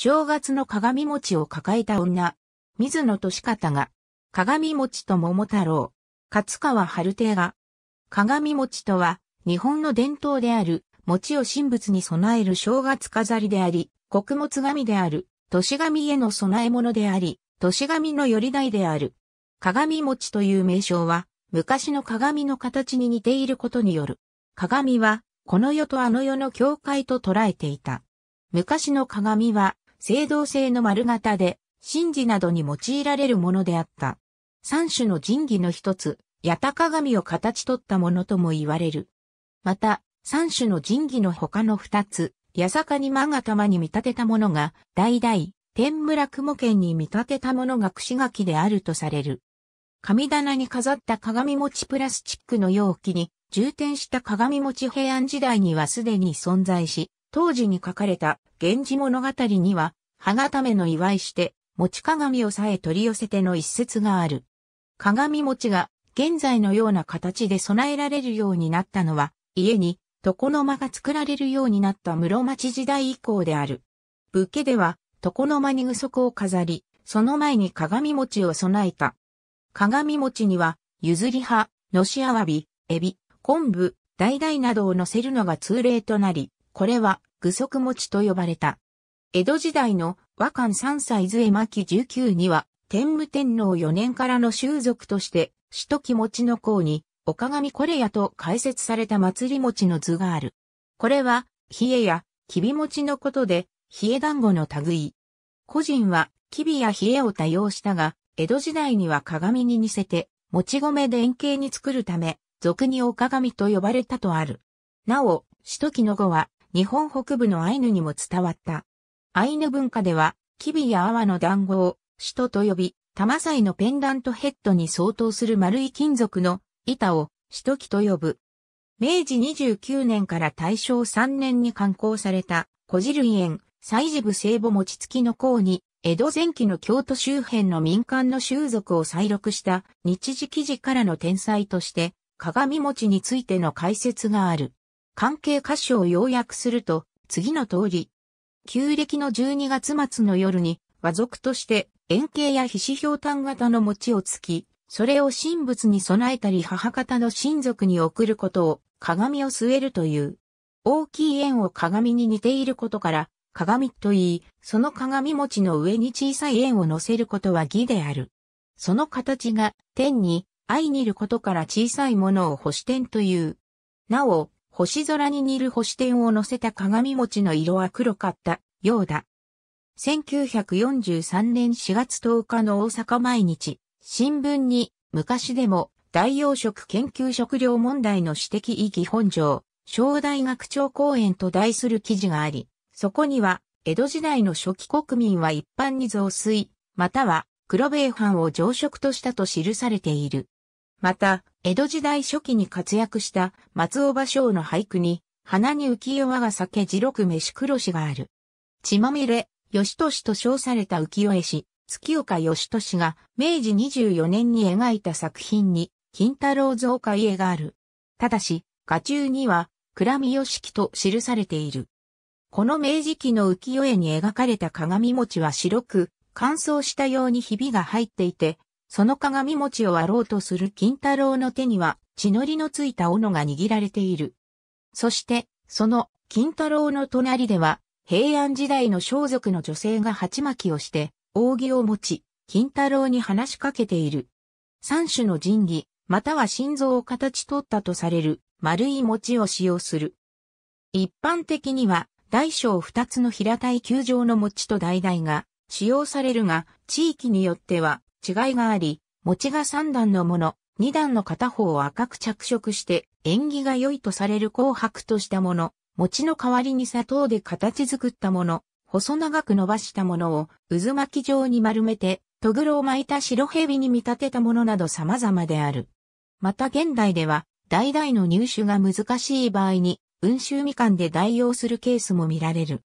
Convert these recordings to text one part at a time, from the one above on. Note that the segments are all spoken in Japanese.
正月の鏡餅を抱えた女、水野利方が、鏡餅と桃太郎、勝川春亭が、鏡餅とは、日本の伝統である、餅を神仏に備える正月飾りであり、穀物紙である、年神への供え物であり、年神の寄り代である。鏡餅という名称は、昔の鏡の形に似ていることによる。鏡は、この世とあの世の境界と捉えていた。昔の鏡は、青銅製の丸型で、神事などに用いられるものであった。三種の神器の一つ、八田鏡を形取ったものとも言われる。また、三種の神器の他の二つ、八坂に間が玉に見立てたものが、代々、天村雲県に見立てたものが串柿であるとされる。神棚に飾った鏡餅プラスチックの容器に、充填した鏡餅平安時代にはすでに存在し、当時に書かれた源氏物語には、歯固めの祝いして、餅鏡をさえ取り寄せての一節がある。鏡餅が現在のような形で備えられるようになったのは、家に床の間が作られるようになった室町時代以降である。武家では床の間に具足を飾り、その前に鏡餅を備えた。鏡餅には、ゆずり葉、のしあわび、エビ、昆布、大々などを乗せるのが通例となり、これは具足餅と呼ばれた。江戸時代の和漢三歳末巻19には、天武天皇4年からの習俗として、首都持餅の項に、お鏡これやと解説された祭り餅の図がある。これは、冷えや、きび餅のことで、冷え団子の類。個人は、きびや冷えを多用したが、江戸時代には鏡に似せて、もち米で円形に作るため、俗にお鏡と呼ばれたとある。なお、首都機の語は、日本北部のアイヌにも伝わった。アイヌ文化では、キビやアワの団子を、使徒と呼び、玉祭のペンダントヘッドに相当する丸い金属の板を、首都機と呼ぶ。明治29年から大正3年に刊行された、古事類園、祭事部聖母餅付きの項に、江戸前期の京都周辺の民間の習俗を再録した日時記事からの天才として、鏡餅についての解説がある。関係歌詞を要約すると、次の通り。旧暦の12月末の夜に、和族として円形や皮脂氷炭型の餅をつき、それを神仏に備えたり母方の親族に送ることを鏡を据えるという。大きい円を鏡に似ていることから、鏡と言い、その鏡餅の上に小さい円を乗せることは義である。その形が天に愛にることから小さいものを星天という。なお、星空に似る星点を乗せた鏡餅の色は黒かったようだ。1943年4月10日の大阪毎日、新聞に昔でも大洋食研究食料問題の指摘意義本上、小大学長講演と題する記事があり、そこには、江戸時代の初期国民は一般に増水、または黒米飯を常食としたと記されている。また、江戸時代初期に活躍した松尾芭蕉の俳句に、花に浮世和が酒地六飯黒子がある。血まみれ、義年と称された浮世絵師、月岡義年が明治24年に描いた作品に、金太郎造花絵がある。ただし、画中には、倉見義樹と記されている。この明治期の浮世絵に描かれた鏡餅は白く、乾燥したようにひびが入っていて、その鏡餅を割ろうとする金太郎の手には血のりのついた斧が握られている。そして、その金太郎の隣では、平安時代の装束の女性が鉢巻きをして、扇を持ち、金太郎に話しかけている。三種の神器、または心臓を形取ったとされる丸い餅を使用する。一般的には、大小二つの平たい球状の餅と大々が使用されるが、地域によっては違いがあり、餅が3段のもの、2段の片方を赤く着色して縁起が良いとされる紅白としたもの、餅の代わりに砂糖で形作ったもの、細長く伸ばしたものを渦巻き状に丸めて、トグロを巻いた白蛇に見立てたものなど様々である。また現代では、代々の入手が難しい場合に、温州みかんで代用するケースも見られる。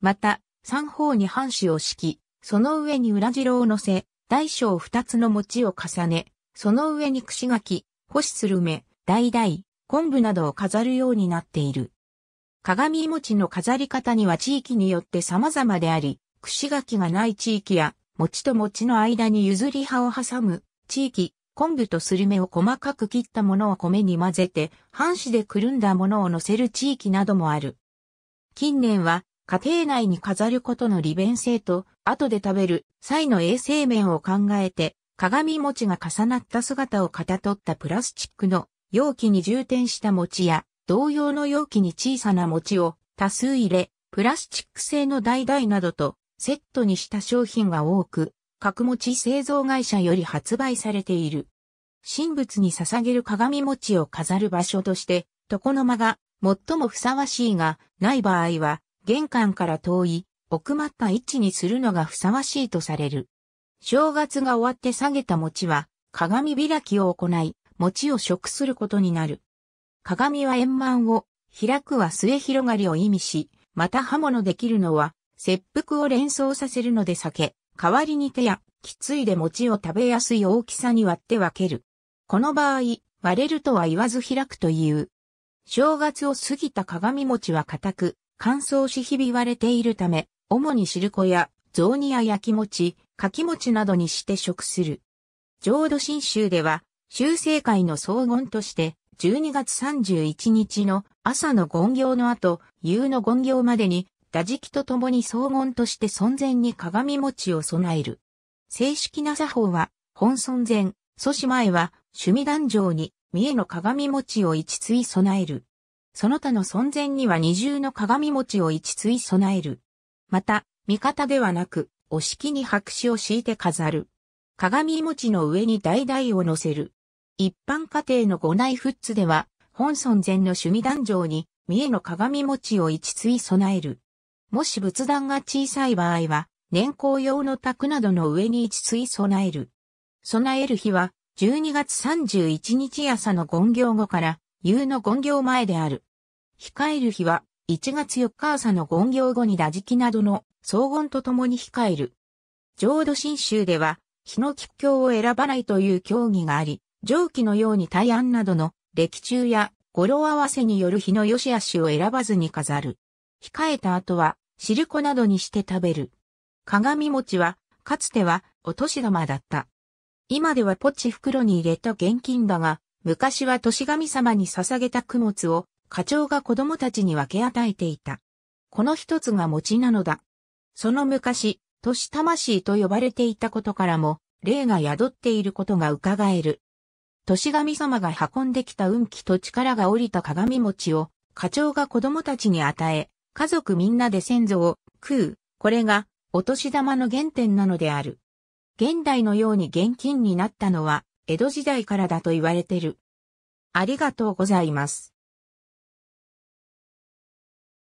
また、三方に半紙を敷き、その上に裏白を乗せ、大小二つの餅を重ね、その上に串柿、干しするメ、大々、昆布などを飾るようになっている。鏡餅の飾り方には地域によって様々であり、串柿がない地域や、餅と餅の間に譲り葉を挟む地域、昆布とスルメを細かく切ったものを米に混ぜて、半紙でくるんだものを乗せる地域などもある。近年は、家庭内に飾ることの利便性と、後で食べる際の衛生面を考えて、鏡餅が重なった姿をかたどったプラスチックの容器に充填した餅や、同様の容器に小さな餅を多数入れ、プラスチック製の代々などとセットにした商品が多く、各餅製造会社より発売されている。神仏に捧げる鏡餅を飾る場所として、床の間が最もふさわしいが、ない場合は、玄関から遠い奥まった位置にするのがふさわしいとされる。正月が終わって下げた餅は、鏡開きを行い、餅を食することになる。鏡は円満を、開くは末広がりを意味し、また刃物できるのは、切腹を連想させるので避け、代わりに手や、きついで餅を食べやすい大きさに割って分ける。この場合、割れるとは言わず開くという。正月を過ぎた鏡餅は固く、乾燥しひび割れているため、主に汁粉や雑煮や焼き餅、柿餅などにして食する。浄土真宗では、修正会の荘厳として、12月31日の朝の権行の後、夕の権行までに、打敷と共に荘厳として尊前に鏡餅を備える。正式な作法は、本尊前、祖師前は、趣味壇上に、三重の鏡餅を一対備える。その他の尊前には二重の鏡餅を一対備える。また、味方ではなく、お式に白紙を敷いて飾る。鏡餅の上に代々を乗せる。一般家庭の五内ッツでは、本尊前の趣味壇上に、三重の鏡餅を一対備える。もし仏壇が小さい場合は、年功用の宅などの上に一対備える。備える日は、12月31日朝の言行後から、夕の言行前である。控える日は、1月4日朝の言行後に打敷などの荘厳と共に控える。浄土真宗では、日の吉凶を選ばないという教義があり、上記のように大安などの歴中や語呂合わせによる日の良し悪しを選ばずに飾る。控えた後は、汁粉などにして食べる。鏡餅は、かつては、お年玉だった。今ではポチ袋に入れた現金だが、昔は年神様に捧げた供物を課長が子供たちに分け与えていた。この一つが餅なのだ。その昔、年魂と呼ばれていたことからも、霊が宿っていることが伺える。年神様が運んできた運気と力が降りた鏡餅を、課長が子供たちに与え、家族みんなで先祖を食う。これが、お年玉の原点なのである。現代のように現金になったのは、江戸時代からだと言われてる。ありがとうございます。